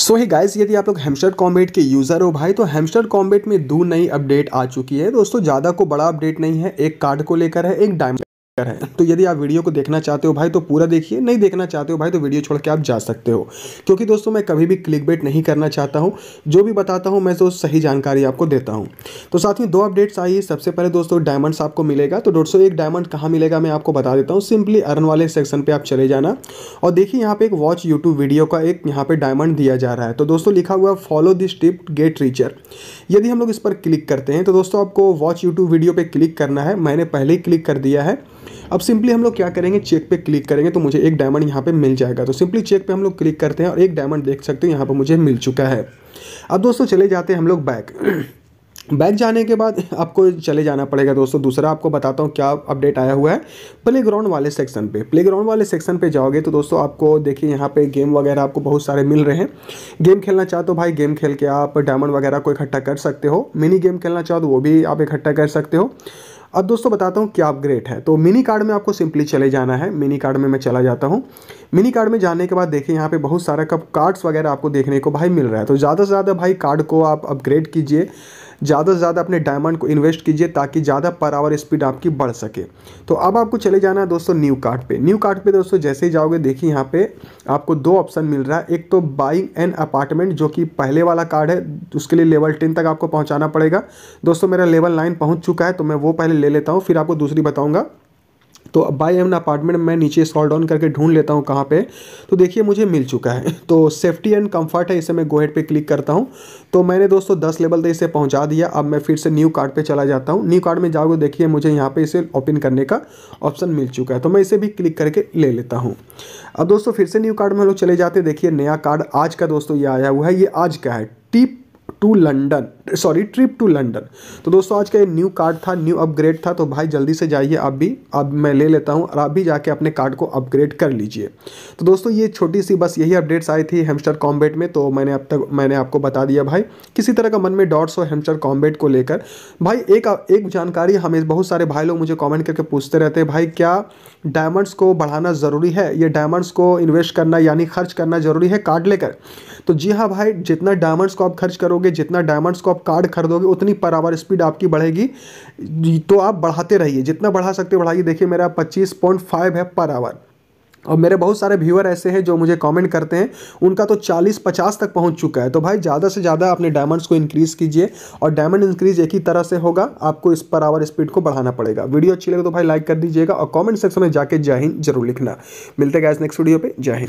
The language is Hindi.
सो ही गाइस यदि आप लोग हेमस्टर कॉम्बेट के यूज़र हो भाई तो हेमस्टर कॉम्बेट में दो नई अपडेट आ चुकी है दोस्तों ज़्यादा को बड़ा अपडेट नहीं है एक कार्ड को लेकर है एक डायमंड है तो यदि आप वीडियो को देखना चाहते हो भाई तो पूरा देखिए नहीं देखना चाहते हो भाई तो वीडियो छोड़ के आप जा सकते हो क्योंकि दोस्तों मैं कभी भी क्लिक बेट नहीं करना चाहता हूं जो भी बताता हूं मैं तो सही जानकारी आपको देता हूं तो साथ में दो अपडेट्स आई है सबसे पहले दोस्तों डायमंड्स आपको मिलेगा तो दोस्तों एक डायमंड कहाँ मिलेगा मैं आपको बता देता हूँ सिंपली अर्न वाले सेक्शन पर आप चले जाना और देखिए यहाँ पर एक वॉच यूट्यूब वीडियो का एक यहाँ पर डायमंड दिया जा रहा है तो दोस्तों लिखा हुआ follow this tip get richer यदि हम लोग इस पर क्लिक करते हैं तो दोस्तों आपको वॉच यूट्यूब वीडियो पर क्लिक करना है मैंने पहले ही क्लिक कर दिया है अब सिंपली हम लोग क्या करेंगे चेक पे क्लिक करेंगे तो मुझे एक डायमंड यहाँ पे मिल जाएगा तो सिंपली चेक पे हम लोग क्लिक करते हैं और एक डायमंड देख सकते हो यहाँ पर मुझे मिल चुका है अब दोस्तों चले जाते हैं हम लोग बैक बैक जाने के बाद आपको चले जाना पड़ेगा दोस्तों दूसरा आपको बताता हूँ क्या अपडेट आया हुआ है प्ले ग्राउंड वाले सेक्शन पे प्ले ग्राउंड वाले सेक्शन पे जाओगे तो दोस्तों आपको देखिए यहाँ पे गेम वगैरह आपको बहुत सारे मिल रहे हैं गेम खेलना चाहो तो भाई गेम खेल के आप डायमंड वगैरह को इकट्ठा कर सकते हो मिनी गेम खेलना चाहो तो वो भी आप इकट्ठा कर सकते हो अब दोस्तों बताता हूँ क्या अपग्रेड है तो मिनी कार्ड में आपको सिंपली चले जाना है मिनी कार्ड में मैं चला जाता हूँ मिनी कार्ड में जाने के बाद देखिए यहाँ पे बहुत सारा कब कार्ड्स वगैरह आपको देखने को भाई मिल रहा है तो ज़्यादा से ज़्यादा भाई कार्ड को आप अपग्रेड कीजिए ज़्यादा से ज़्यादा अपने डायमंड को इन्वेस्ट कीजिए ताकि ज़्यादा पर आवर स्पीड आपकी बढ़ सके तो अब आपको चले जाना है दोस्तों न्यू कार्ड पे न्यू कार्ड पे दोस्तों जैसे ही जाओगे देखिए यहाँ पे आपको दो ऑप्शन मिल रहा है एक तो बाइंग एन अपार्टमेंट जो कि पहले वाला कार्ड है उसके लिए लेवल टेन तक आपको पहुँचाना पड़ेगा दोस्तों मेरा लेवल नाइन पहुँच चुका है तो मैं वो पहले ले लेता हूँ फिर आपको दूसरी बताऊँगा तो बाई एम अपार्टमेंट मैं नीचे स्क्रॉल डाउन करके ढूंढ लेता हूँ कहाँ पे तो देखिए मुझे मिल चुका है तो सेफ्टी एंड कंफर्ट है इसे मैं गोहेड पे क्लिक करता हूँ तो मैंने दोस्तों दस लेवल तक इसे पहुँचा दिया अब मैं फिर से न्यू कार्ड पे चला जाता हूँ न्यू कार्ड में जाओगे देखिए मुझे यहाँ पर इसे ओपन करने का ऑप्शन मिल चुका है तो मैं इसे भी क्लिक करके ले लेता हूँ अब दोस्तों फिर से न्यू कार्ड में हम लोग चले जाते हैं देखिए नया कार्ड आज का दोस्तों ये आया हुआ है ये आज का है tip to London sorry trip to London तो दोस्तों आज का ये न्यू कार्ड था न्यू अपग्रेड था तो भाई जल्दी से जाइए आप भी अब मैं ले लेता हूँ और आप भी जाके अपने कार्ड को अपग्रेड कर लीजिए तो दोस्तों ये छोटी सी बस यही अपडेट्स आई थी हेमस्टर कॉम्बेट में तो मैंने अब तक मैंने आपको बता दिया भाई किसी तरह का मन में डॉट्स हो हेमस्टर कॉम्बेट को लेकर भाई एक एक जानकारी हमें बहुत सारे भाई लोग मुझे कॉमेंट करके पूछते रहते हैं भाई क्या डायमंड्स को बढ़ाना ज़रूरी है ये डायमंड्स को इन्वेस्ट करना यानी खर्च करना ज़रूरी है कार्ड लेकर तो जी हाँ भाई जितना डायमंड्स को आप खर्च करोगे खरीदोगे जितना डायमंड्स को आप कार्ड खरीदोगे उतनी पर आवर स्पीड आपकी बढ़ेगी तो आप बढ़ाते रहिए जितना बढ़ा सकते बढ़ाइए देखिए मेरा पच्चीस पॉइंट फाइव है पर आवर और मेरे बहुत सारे व्यूअर ऐसे हैं जो मुझे कमेंट करते हैं उनका तो 40-50 तक पहुंच चुका है तो भाई ज़्यादा से ज़्यादा अपने डायमंड्स को इंक्रीज़ कीजिए और डायमंड इंक्रीज़ एक ही तरह से होगा आपको इस पर आवर स्पीड को बढ़ाना पड़ेगा वीडियो अच्छी लगे तो भाई लाइक कर दीजिएगा और कॉमेंट सेक्शन में जाके जय हिंद जरूर लिखना मिलते गए नेक्स्ट वीडियो पर जय हिंद